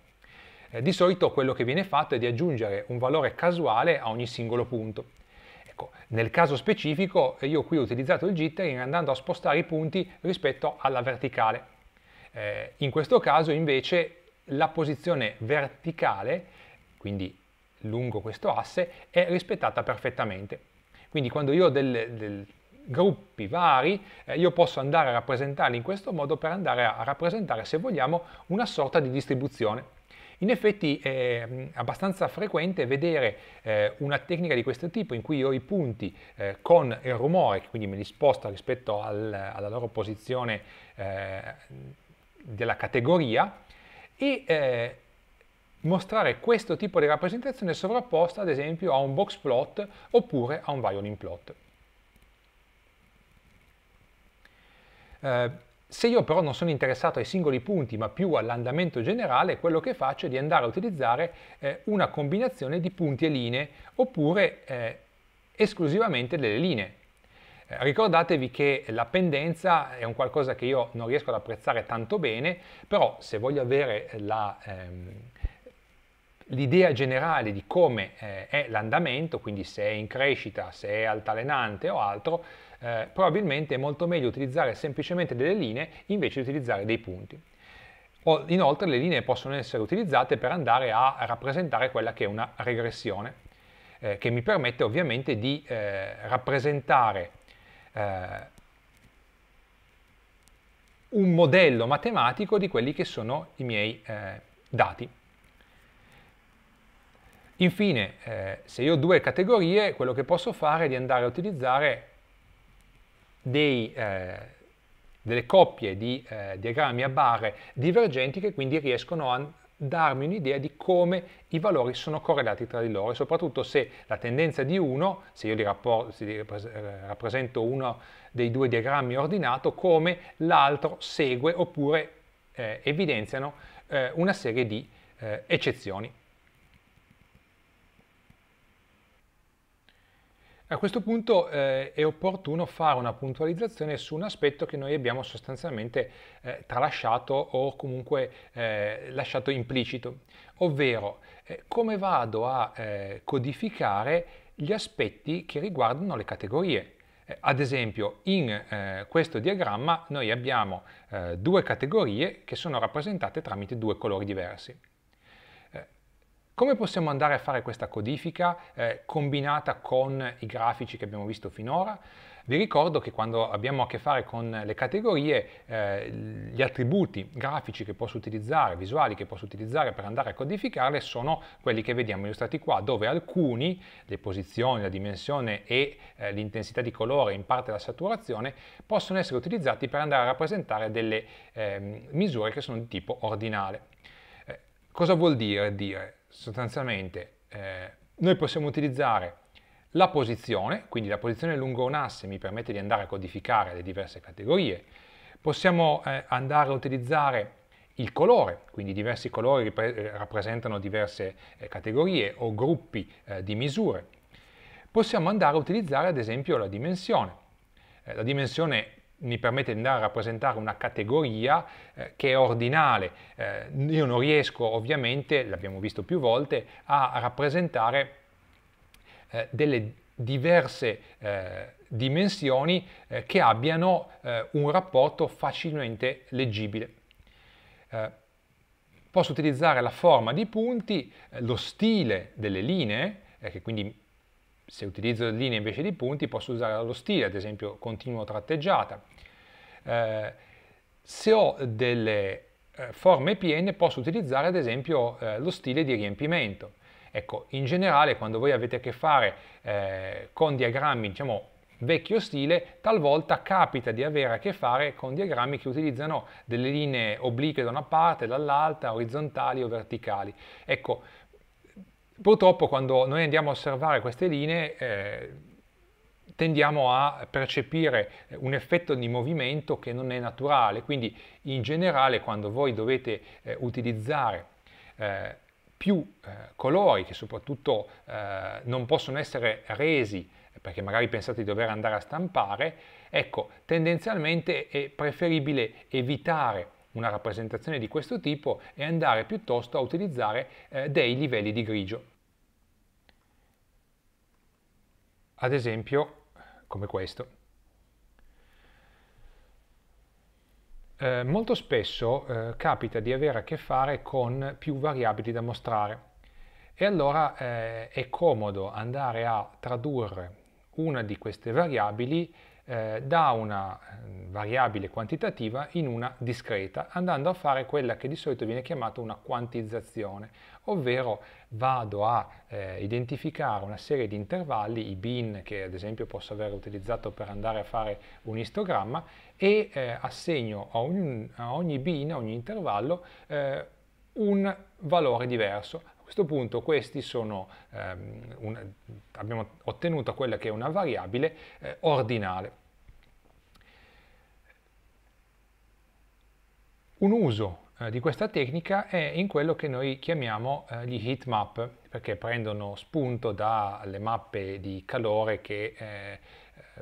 Eh, di solito quello che viene fatto è di aggiungere un valore casuale a ogni singolo punto. Ecco, nel caso specifico io qui ho utilizzato il jittering andando a spostare i punti rispetto alla verticale. Eh, in questo caso invece la posizione verticale, quindi lungo questo asse, è rispettata perfettamente. Quindi quando io ho dei gruppi vari, eh, io posso andare a rappresentarli in questo modo per andare a, rappresentare, se vogliamo, una sorta di distribuzione. In effetti è abbastanza frequente vedere eh, una tecnica di questo tipo in cui io ho i punti eh, con il rumore, quindi me li sposta rispetto al, alla loro posizione eh, della categoria, e eh, mostrare questo tipo di rappresentazione sovrapposta ad esempio a un box plot oppure a un violin plot. Eh, se io però non sono interessato ai singoli punti ma più all'andamento generale, quello che faccio è di andare a utilizzare eh, una combinazione di punti e linee oppure eh, esclusivamente delle linee. Eh, ricordatevi che la pendenza è un qualcosa che io non riesco ad apprezzare tanto bene, però se voglio avere eh, ehm, l'idea ehm, generale di come eh, è l'andamento, quindi se è in crescita, se è altalenante o altro, eh, probabilmente è molto meglio utilizzare semplicemente delle linee invece di utilizzare dei punti. O, inoltre le linee possono essere utilizzate per andare a rappresentare quella che è una regressione, eh, che mi permette ovviamente di eh, rappresentare eh, un modello matematico di quelli che sono i miei eh, dati. Infine, eh, se io ho due categorie, quello che posso fare è di andare a utilizzare dei, eh, delle coppie di eh, diagrammi a barre divergenti che quindi riescono a darmi un'idea di come i valori sono correlati tra di loro e soprattutto se la tendenza di uno, se io li, rapporto, se li eh, rappresento uno dei due diagrammi ordinato, come l'altro segue oppure eh, evidenziano eh, una serie di eh, eccezioni. A questo punto eh, è opportuno fare una puntualizzazione su un aspetto che noi abbiamo sostanzialmente eh, tralasciato o comunque eh, lasciato implicito, ovvero eh, come vado a eh, codificare gli aspetti che riguardano le categorie. Eh, ad esempio, in questo diagramma noi abbiamo due categorie che sono rappresentate tramite due colori diversi. Come possiamo andare a fare questa codifica eh, combinata con i grafici che abbiamo visto finora? Vi ricordo che quando abbiamo a che fare con le categorie, eh, gli attributi grafici che posso utilizzare, visuali che posso utilizzare per andare a codificarle sono quelli che vediamo illustrati qua, dove alcuni, le posizioni, la dimensione e eh, l'intensità di colore, in parte la saturazione, possono essere utilizzati per andare a rappresentare delle eh, misure che sono di tipo ordinale. Eh, cosa vuol dire dire? sostanzialmente eh, noi possiamo utilizzare la posizione, quindi la posizione lungo un asse mi permette di andare a codificare le diverse categorie, possiamo eh, andare a utilizzare il colore, quindi diversi colori eh, rappresentano diverse eh, categorie o gruppi eh, di misure. Possiamo andare a utilizzare ad esempio la dimensione. Eh, la dimensione mi permette di andare a rappresentare una categoria eh, che è ordinale. Eh, io non riesco ovviamente, l'abbiamo visto più volte, a rappresentare eh, delle diverse eh, dimensioni eh, che abbiano eh, un rapporto facilmente leggibile. posso utilizzare la forma di punti, lo stile delle linee, che quindi se utilizzo linee invece di punti posso usare lo stile, ad esempio continuo tratteggiata, eh, se ho delle eh, forme piene posso utilizzare ad esempio eh, lo stile di riempimento. Ecco, in generale quando voi avete a che fare eh, con diagrammi, diciamo, vecchio stile, talvolta capita di avere a che fare con diagrammi che utilizzano delle linee oblique da una parte, dall'altra, orizzontali o verticali. Ecco, purtroppo quando noi andiamo a osservare queste linee eh, tendiamo a percepire eh, un effetto di movimento che non è naturale, quindi in generale quando voi dovete eh, utilizzare eh, più eh, colori che soprattutto eh, non possono essere resi perché magari pensate di dover andare a stampare, ecco, tendenzialmente è preferibile evitare una rappresentazione di questo tipo e andare piuttosto a utilizzare eh, dei livelli di grigio. Ad esempio, come questo. Eh, molto spesso eh, capita di avere a che fare con più variabili da mostrare e allora eh, è comodo andare a tradurre una di queste variabili eh, da una eh, variabile quantitativa in una discreta, andando a fare quella che di solito viene chiamata una quantizzazione, ovvero vado a eh, identificare una serie di intervalli, i bin che ad esempio posso aver utilizzato per andare a fare un istogramma e eh, assegno a, ogni, a ogni bin, a ogni intervallo, eh, un valore diverso. A questo punto questi sono, ehm, un, abbiamo ottenuto quella che è una variabile eh, ordinale. Un uso eh, di questa tecnica è in quello che noi chiamiamo eh, gli heat map, perché prendono spunto dalle mappe di calore che eh, eh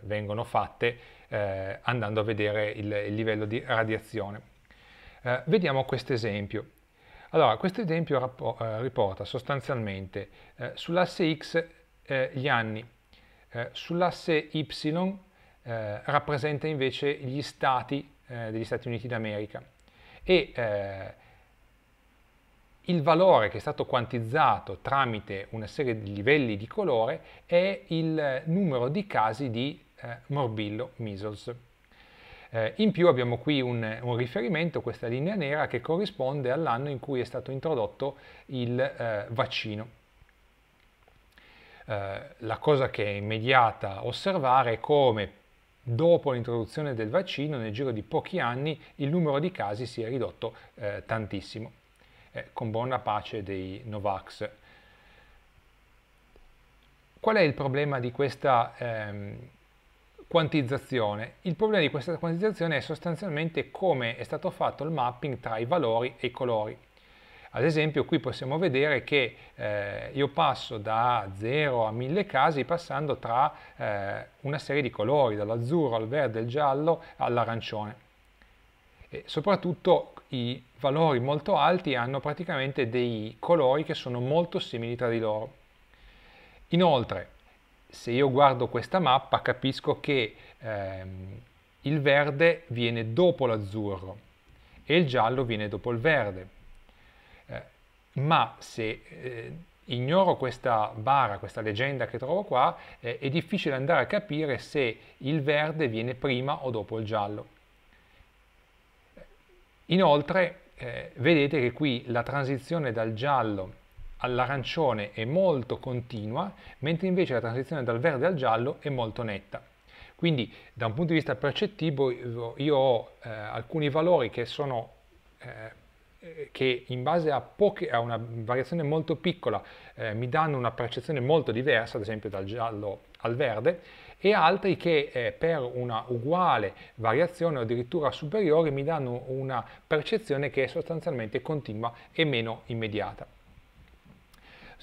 vengono fatte eh, andando a vedere il, il livello di radiazione. vediamo questo esempio. Allora, questo esempio riporta sostanzialmente sull'asse X gli anni, sull'asse Y rappresenta invece gli stati degli Stati Uniti d'America e eh, il valore che è stato quantizzato tramite una serie di livelli di colore è il numero di casi di eh, morbillo measles. Eh, in più abbiamo qui un, un, riferimento, questa linea nera, che corrisponde all'anno in cui è stato introdotto il eh, vaccino. Eh, la cosa che è immediata osservare è come dopo l'introduzione del vaccino, nel giro di pochi anni, il numero di casi si è ridotto eh, tantissimo, eh, con buona pace dei Novax. Qual è il problema di questa ehm, quantizzazione? Il problema di questa quantizzazione è sostanzialmente come è stato fatto il mapping tra i valori e i colori. Ad esempio qui possiamo vedere che eh, io passo da 0 a 1000 casi passando tra eh, una serie di colori, dall'azzurro al verde, al giallo, all'arancione. soprattutto i valori molto alti hanno praticamente dei colori che sono molto simili tra di loro. Inoltre, se io guardo questa mappa capisco che ehm, il verde viene dopo l'azzurro e il giallo viene dopo il verde ma se eh, ignoro questa bara, questa leggenda che trovo qua, eh, è difficile andare a capire se il verde viene prima o dopo il giallo. Inoltre eh, vedete che qui la transizione dal giallo all'arancione è molto continua, mentre invece la transizione dal verde al giallo è molto netta. Quindi da un punto di vista percettivo io ho eh, alcuni valori che sono eh, eh, che in base a, poche, a, una variazione molto piccola eh, mi danno una percezione molto diversa, ad esempio dal giallo al verde, e altri che eh, per una uguale variazione o addirittura superiore mi danno una percezione che è sostanzialmente continua e meno immediata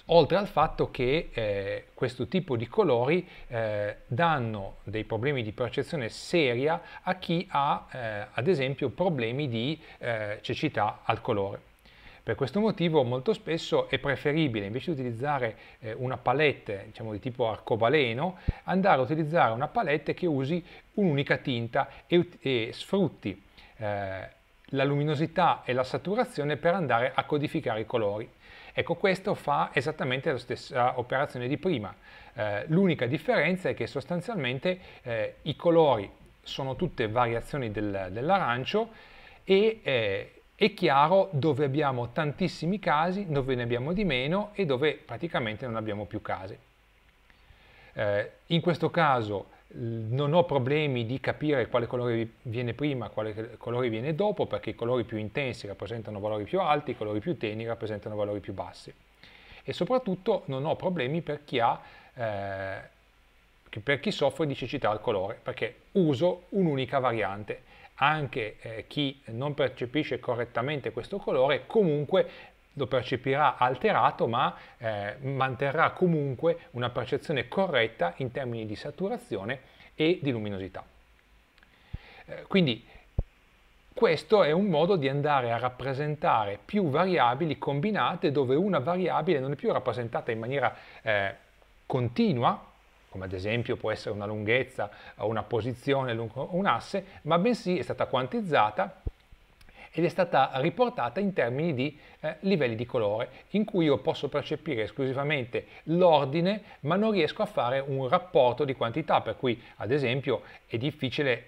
oltre al fatto che eh, questo tipo di colori eh, danno dei problemi di percezione seria a chi ha eh, ad esempio problemi di eh, cecità al colore. Per questo motivo molto spesso è preferibile, invece di utilizzare eh, una palette diciamo, di tipo arcobaleno, andare a utilizzare una palette che usi un'unica tinta e, e sfrutti eh, la luminosità e la saturazione per andare a codificare i colori. Ecco, questo fa esattamente la stessa operazione di prima. Eh, l'unica differenza è che sostanzialmente eh, i colori sono tutte variazioni del, dell'arancio e eh, è chiaro dove abbiamo tantissimi casi, dove ne abbiamo di meno e dove praticamente non abbiamo più casi. Eh, in questo caso non ho problemi di capire quale colore viene prima, quale colore viene dopo, perché i colori più intensi rappresentano valori più alti, i colori più tenui rappresentano valori più bassi. E soprattutto non ho problemi per chi, ha, eh, per chi soffre di cecità al colore, perché uso un'unica variante. Anche eh, chi non percepisce correttamente questo colore comunque lo percepirà alterato ma eh, manterrà comunque una percezione corretta in termini di saturazione e di luminosità. Eh, quindi questo è un modo di andare a rappresentare più variabili combinate dove una variabile non è più rappresentata in maniera eh, continua, come ad esempio può essere una lunghezza o una posizione lungo un asse, ma bensì è stata quantizzata ed è stata riportata in termini di eh, livelli di colore, in cui io posso percepire esclusivamente l'ordine, ma non riesco a fare un rapporto di quantità, per cui ad esempio è difficile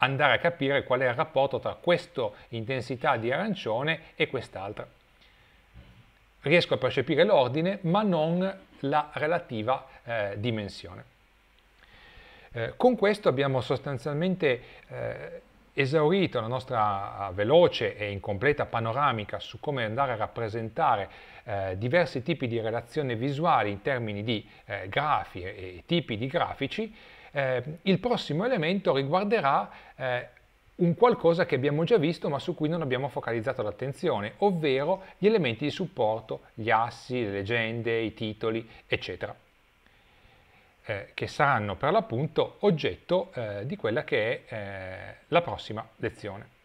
andare a capire qual è il rapporto tra questa intensità di arancione e quest'altra. Riesco a percepire l'ordine, ma non la relativa eh, dimensione. Eh, con questo abbiamo sostanzialmente eh, esaurito la nostra eh, veloce e incompleta panoramica su come andare a rappresentare eh, diversi tipi di relazione visuali in termini di eh, grafi e tipi di grafici, eh, il prossimo elemento riguarderà eh, un qualcosa che abbiamo già visto ma su cui non abbiamo focalizzato l'attenzione, ovvero gli elementi di supporto, gli assi, le leggende, i titoli, eccetera eh, che saranno per l'appunto oggetto eh, di quella che è eh, la prossima lezione.